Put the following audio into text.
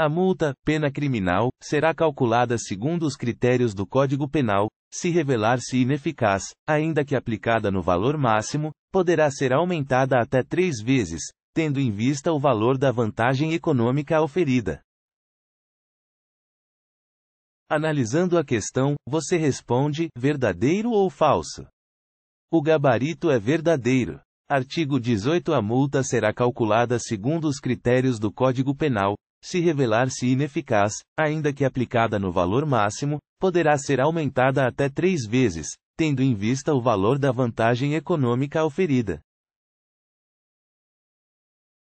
A multa, pena criminal, será calculada segundo os critérios do Código Penal, se revelar-se ineficaz, ainda que aplicada no valor máximo, poderá ser aumentada até três vezes, tendo em vista o valor da vantagem econômica oferida. Analisando a questão, você responde: verdadeiro ou falso? O gabarito é verdadeiro. Artigo 18 A multa será calculada segundo os critérios do Código Penal, se revelar-se ineficaz, ainda que aplicada no valor máximo, poderá ser aumentada até três vezes, tendo em vista o valor da vantagem econômica oferida.